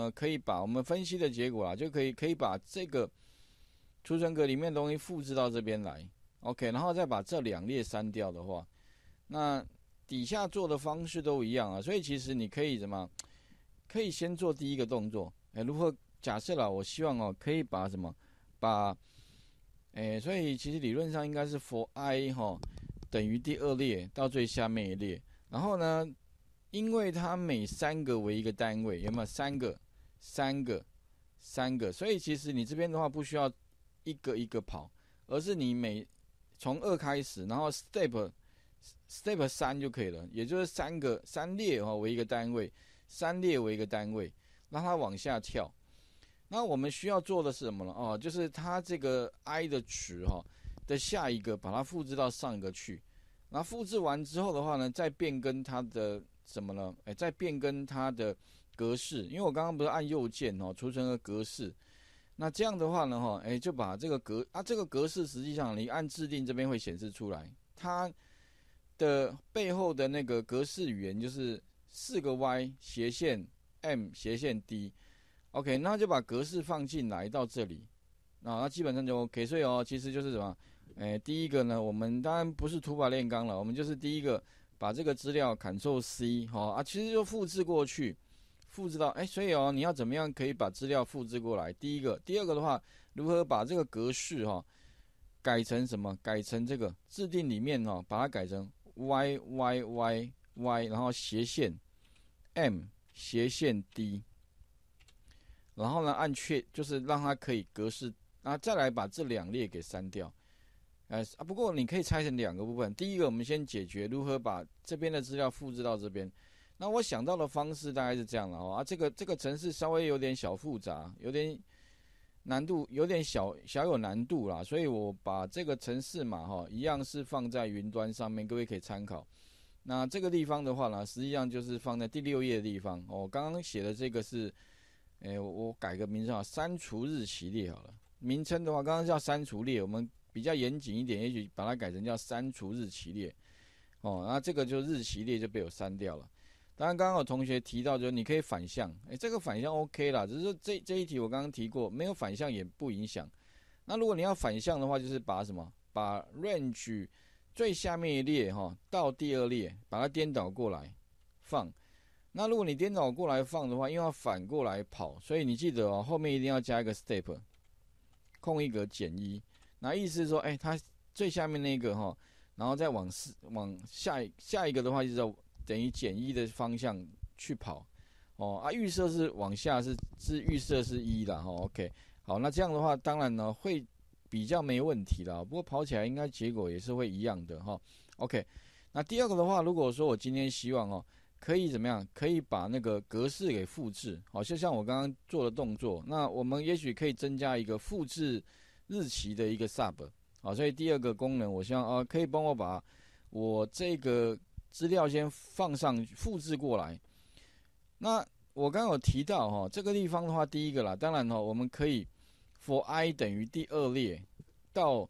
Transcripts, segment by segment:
呃，可以把我们分析的结果啊，就可以可以把这个储存格里面的东西复制到这边来，OK，然后再把这两列删掉的话，那底下做的方式都一样啊，所以其实你可以怎么，可以先做第一个动作，哎，如何假设了？我希望哦，可以把什么，把，哎，所以其实理论上应该是 for i 哈等于第二列到最下面一列，然后呢，因为它每三个为一个单位，有没有三个？三个，三个，所以其实你这边的话不需要一个一个跑，而是你每从二开始，然后 step step 三就可以了，也就是三个三列哈为一个单位，三列为一个单位，让它往下跳。那我们需要做的是什么呢？哦，就是它这个 I 的值哈的下一个，把它复制到上一个去。那复制完之后的话呢，再变更它的什么了？哎，再变更它的。格式，因为我刚刚不是按右键哦，储存了格式，那这样的话呢哈，哎，就把这个格啊这个格式实际上你按制定这边会显示出来，它的背后的那个格式语言就是四个 Y 斜线 M 斜线 D，OK，那就把格式放进来到这里，那那基本上就 OK 所以哦，其实就是什么，哎，第一个呢，我们当然不是土法炼钢了，我们就是第一个把这个资料 Ctrl C 哈啊，其实就复制过去。复制到哎，所以哦，你要怎么样可以把资料复制过来？第一个，第二个的话，如何把这个格式哈改成什么？改成这个制定里面哦，把它改成 y y y y，然后斜线 m 斜线 d，然后呢按确就是让它可以格式啊，再来把这两列给删掉。哎，不过你可以拆成两个部分，第一个我们先解决如何把这边的资料复制到这边。那我想到的方式大概是这样了哦啊，这个这个城市稍微有点小复杂，有点难度，有点小小有难度啦。所以我把这个城市码哈，一样是放在云端上面，各位可以参考。那这个地方的话呢，实际上就是放在第六页的地方哦。刚刚写的这个是，哎，我改个名称啊，删除日期列好了。名称的话，刚刚叫删除列，我们比较严谨一点，也许把它改成叫删除日期列哦。那这个就日期列就被我删掉了。当然，刚刚有同学提到，就是你可以反向，哎，这个反向 OK 了。只是这这一题我刚刚提过，没有反向也不影响。那如果你要反向的话，就是把什么把 range 最下面一列哈到第二列，把它颠倒过来放。那如果你颠倒过来放的话，因为要反过来跑，所以你记得哦，后面一定要加一个 step，空一格减一。那意思是说，哎，它最下面那个哈，然后再往四往下一下一个的话，就是等于减一的方向去跑，哦啊，预设是往下是是预设是一的哈，OK，好，那这样的话当然呢会比较没问题啦，不过跑起来应该结果也是会一样的哈，OK，那第二个的话，如果说我今天希望哦，可以怎么样，可以把那个格式给复制，好，就像我刚刚做的动作，那我们也许可以增加一个复制日期的一个 Sub，好，所以第二个功能我希望啊，可以帮我把我这个。资料先放上，复制过来。那我刚有提到哈，这个地方的话，第一个啦，当然哈，我们可以 f o r I 等于第二列到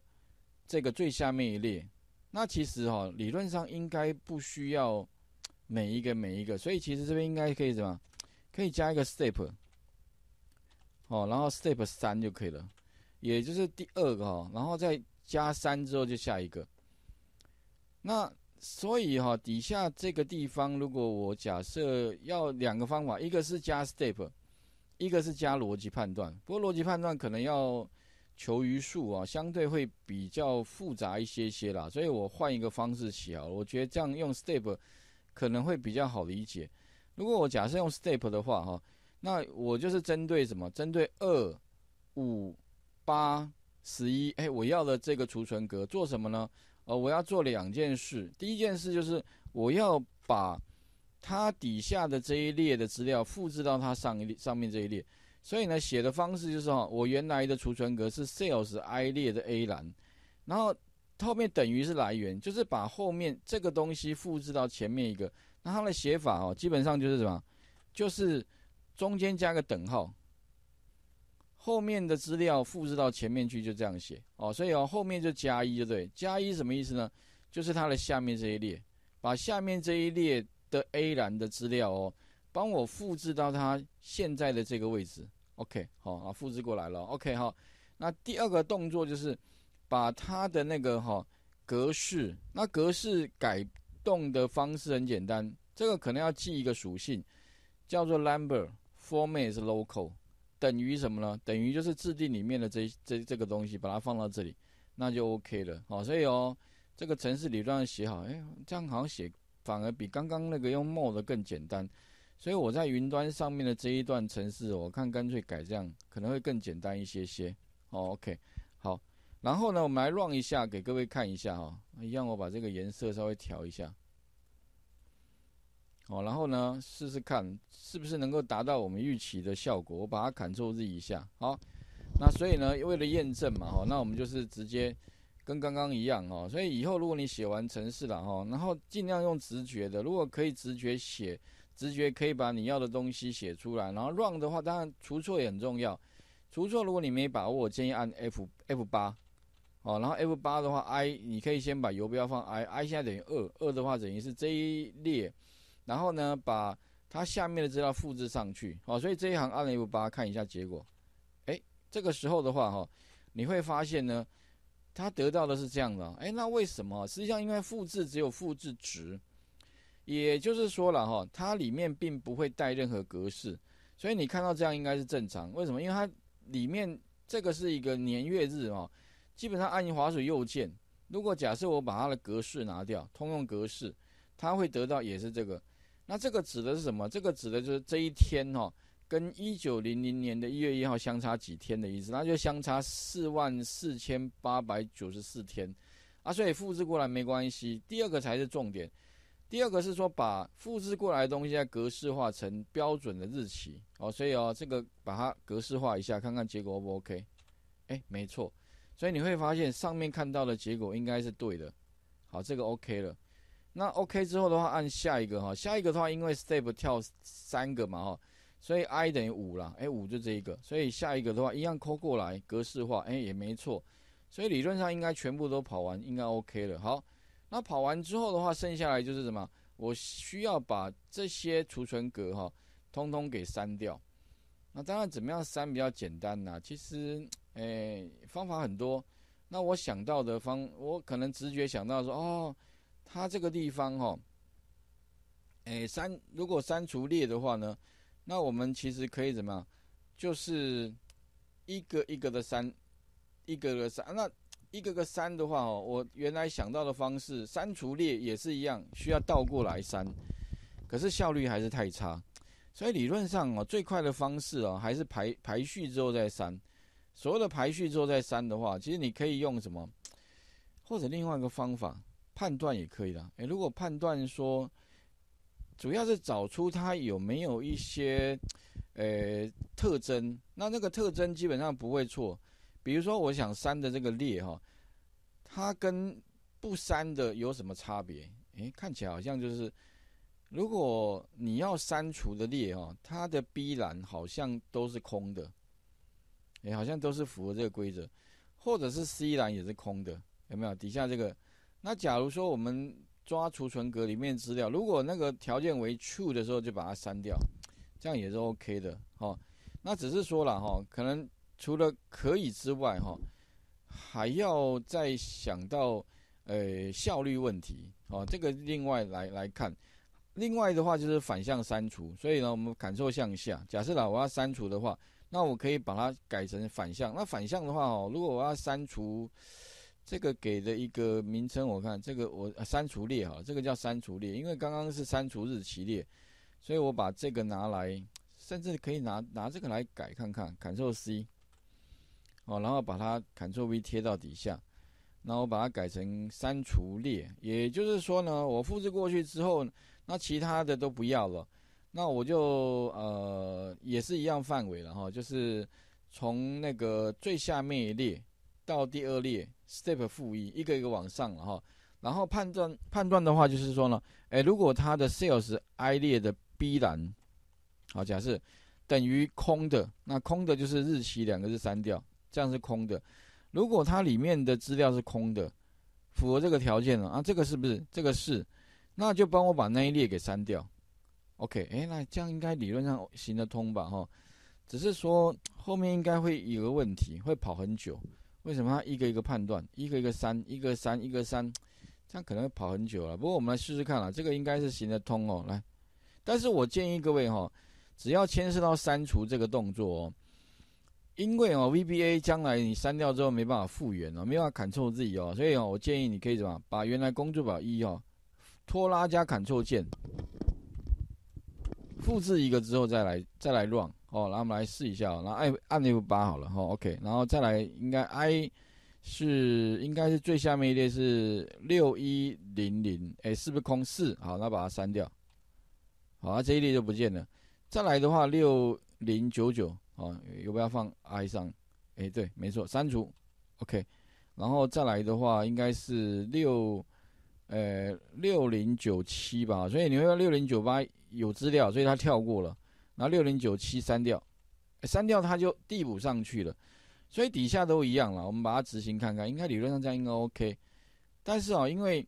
这个最下面一列。那其实哈，理论上应该不需要每一个每一个，所以其实这边应该可以什么？可以加一个 step 哦，然后 step 三就可以了，也就是第二个哈，然后再加三之后就下一个。那所以哈，底下这个地方，如果我假设要两个方法，一个是加 step，一个是加逻辑判断。不过逻辑判断可能要求余数啊，相对会比较复杂一些些啦。所以我换一个方式写好了，我觉得这样用 step 可能会比较好理解。如果我假设用 step 的话哈，那我就是针对什么？针对二、五、八、十一，哎，我要的这个储存格做什么呢？呃，我要做两件事，第一件事就是我要把它底下的这一列的资料复制到它上一上面这一列，所以呢，写的方式就是哈，我原来的储存格是 s a l e s i 列的 a 栏，然后后面等于是来源，就是把后面这个东西复制到前面一个，那它的写法哦，基本上就是什么，就是中间加个等号。后面的资料复制到前面去，就这样写哦。所以哦，后面就加一就对。加一什么意思呢？就是它的下面这一列，把下面这一列的 A 栏的资料哦，帮我复制到它现在的这个位置。OK，好啊，复制过来了。OK，好。那第二个动作就是把它的那个哈格式，那格式改动的方式很简单。这个可能要记一个属性，叫做 Number Format is Local。等于什么呢？等于就是制定里面的这这这个东西，把它放到这里，那就 OK 了。好，所以哦，这个城市里论写好，哎，这样好像写反而比刚刚那个用 m o d e 更简单。所以我在云端上面的这一段城市，我看干脆改这样，可能会更简单一些些。OK，好。然后呢，我们来 run 一下，给各位看一下哈，让我把这个颜色稍微调一下。哦，然后呢，试试看是不是能够达到我们预期的效果。我把它 Ctrl Z 一下，好。那所以呢，为了验证嘛，哈，那我们就是直接跟刚刚一样，哦。所以以后如果你写完程式了，哈，然后尽量用直觉的，如果可以直觉写，直觉可以把你要的东西写出来。然后 run 的话，当然除错也很重要。除错如果你没把握，建议按 F F 八，好。然后 F 八的话，i 你可以先把游标放 i，i 现在等于二，二的话等于是这一列。然后呢，把它下面的资料复制上去，好，所以这一行按 F8 看一下结果，哎，这个时候的话哈，你会发现呢，它得到的是这样的，哎，那为什么？实际上因为复制只有复制值，也就是说了哈，它里面并不会带任何格式，所以你看到这样应该是正常。为什么？因为它里面这个是一个年月日哦，基本上按划水右键，如果假设我把它的格式拿掉，通用格式，它会得到也是这个。那这个指的是什么？这个指的就是这一天哈，跟一九零零年的一月一号相差几天的意思，那就相差四万四千八百九十四天啊。所以复制过来没关系。第二个才是重点，第二个是说把复制过来的东西再格式化成标准的日期哦。所以哦，这个把它格式化一下，看看结果 O 不 OK？哎，没错。所以你会发现上面看到的结果应该是对的。好，这个 OK 了。那 OK 之后的话，按下一个哈，下一个的话，因为 step 跳三个嘛哈，所以 i 等于五啦，哎，五就这一个，所以下一个的话，一样抠过来格式化，哎也没错，所以理论上应该全部都跑完，应该 OK 了。好，那跑完之后的话，剩下来就是什么？我需要把这些储存格哈，通通给删掉。那当然，怎么样删比较简单呢？其实，哎，方法很多。那我想到的方，我可能直觉想到说，哦。它这个地方哈，哎，删如果删除列的话呢，那我们其实可以怎么，样？就是一个一个的删，一个个删。那一个个删的话哦，我原来想到的方式，删除列也是一样，需要倒过来删，可是效率还是太差。所以理论上哦，最快的方式哦，还是排排序之后再删。所有的排序之后再删的话，其实你可以用什么，或者另外一个方法。判断也可以的，哎，如果判断说，主要是找出它有没有一些，呃，特征，那那个特征基本上不会错。比如说，我想删的这个列哈，它跟不删的有什么差别？哎，看起来好像就是，如果你要删除的列哈，它的 B 栏好像都是空的，哎，好像都是符合这个规则，或者是 C 栏也是空的，有没有？底下这个。那假如说我们抓储存格里面资料，如果那个条件为 true 的时候就把它删掉，这样也是 OK 的，哈。那只是说了哈，可能除了可以之外，哈，还要再想到呃效率问题，哦，这个另外来来看。另外的话就是反向删除，所以呢，我们感受向下。假设啦，我要删除的话，那我可以把它改成反向。那反向的话哦，如果我要删除。这个给的一个名称，我看这个我删除列哈，这个叫删除列，因为刚刚是删除日期列，所以我把这个拿来，甚至可以拿拿这个来改看看，Ctrl C，哦，然后把它 Ctrl V 贴到底下，然后把它改成删除列，也就是说呢，我复制过去之后，那其他的都不要了，那我就呃也是一样范围了哈，就是从那个最下面一列。到第二列，step 负一，一个一个往上了哈。然后判断判断的话，就是说呢，哎，如果它的 sales i 列的 b 栏，好，假设等于空的，那空的就是日期，两个字删掉，这样是空的。如果它里面的资料是空的，符合这个条件了啊，这个是不是？这个是，那就帮我把那一列给删掉。OK，哎，那这样应该理论上行得通吧？哈，只是说后面应该会有个问题，会跑很久。为什么他一个一个判断，一个一个删，一个删，一个删，这样可能会跑很久了。不过我们来试试看啊，这个应该是行得通哦。来，但是我建议各位哈，只要牵涉到删除这个动作哦，因为哦 VBA 将来你删掉之后没办法复原了，没办法砍错自己哦，所以哦我建议你可以怎么把原来工作表一哦，拖拉加砍错键，复制一个之后再来再来 run。哦，那我们来试一下，那按按 F8 好了哈，OK，然后再来，应该 I 是应该是最下面一列是六一零零，哎，是不是空四？好，那把它删掉，好，这一列就不见了。再来的话，六零九九，啊，要不要放 I 上？哎，对，没错，删除，OK，然后再来的话，应该是六，呃，六零九七吧，所以你会六零九八有资料，所以它跳过了。那六零九七删掉，删掉它就递补上去了，所以底下都一样了。我们把它执行看看，应该理论上这样应该 OK。但是啊，因为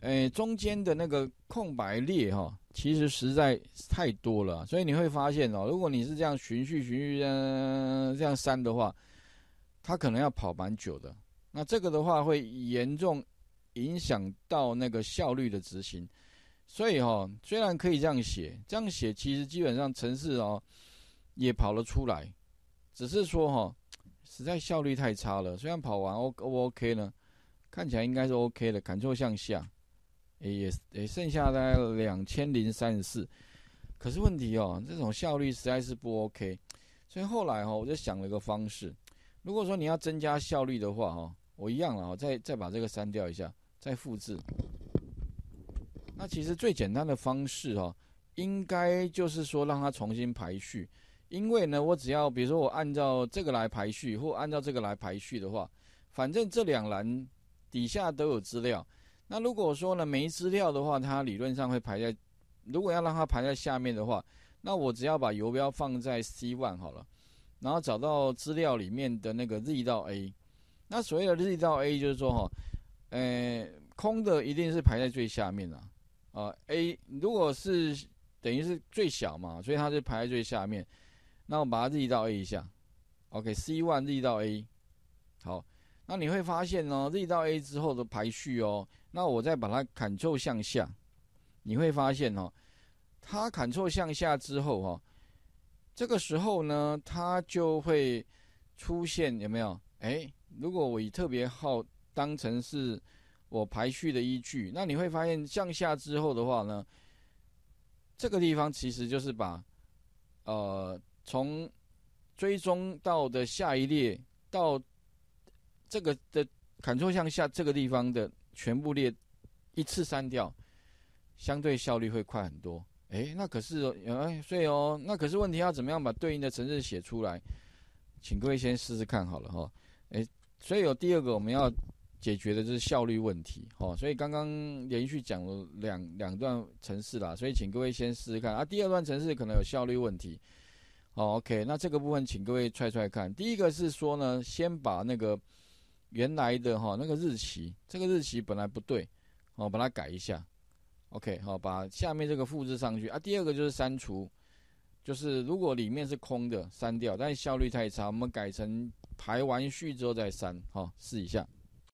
诶中间的那个空白列哈，其实实在太多了，所以你会发现哦，如果你是这样循序循序这样删的话，它可能要跑蛮久的。那这个的话会严重影响到那个效率的执行。所以哈，虽然可以这样写，这样写其实基本上程式哦也跑了出来，只是说哈实在效率太差了。虽然跑完 O O O K 呢，看起来应该是 O K 的，感错向下，也也剩下大两千零三十四。可是问题哦，这种效率实在是不 O K。所以后来哈，我就想了一个方式，如果说你要增加效率的话哈，我一样了，再再把这个删掉一下，再复制。那其实最简单的方式哈，应该就是说让它重新排序，因为呢，我只要比如说我按照这个来排序，或按照这个来排序的话，反正这两栏底下都有资料。那如果说呢没资料的话，它理论上会排在，如果要让它排在下面的话，那我只要把游标放在 c one 好了，然后找到资料里面的那个 Z 到 A，那所谓的 Z 到 A 就是说哈，呃，空的一定是排在最下面了。呃，A 如果是等于是最小嘛，所以它就排在最下面。那我把它立到 A 一下，OK，C one 立到 A。好，那你会发现呢，立到 A 之后的排序哦，那我再把它砍错向下，你会发现哦，它砍错向下之后哦，这个时候呢，它就会出现有没有？哎，如果我以特别号当成是。我排序的依据，那你会发现向下之后的话呢，这个地方其实就是把，呃，从追踪到的下一列到这个的 Ctrl 向下这个地方的全部列一次删掉，相对效率会快很多。哎，那可是，哎，所以哦，那可是问题要怎么样把对应的城市写出来？请各位先试试看好了哈。哎，所以有第二个我们要。解决的就是效率问题，哦，所以刚刚连续讲了两两段程式啦，所以请各位先试试看啊。第二段程式可能有效率问题，好，OK，那这个部分请各位踹踹看。第一个是说呢，先把那个原来的哈那个日期，这个日期本来不对，哦，把它改一下，OK，好，把下面这个复制上去啊。第二个就是删除，就是如果里面是空的，删掉，但是效率太差，我们改成排完序之后再删，哈，试一下。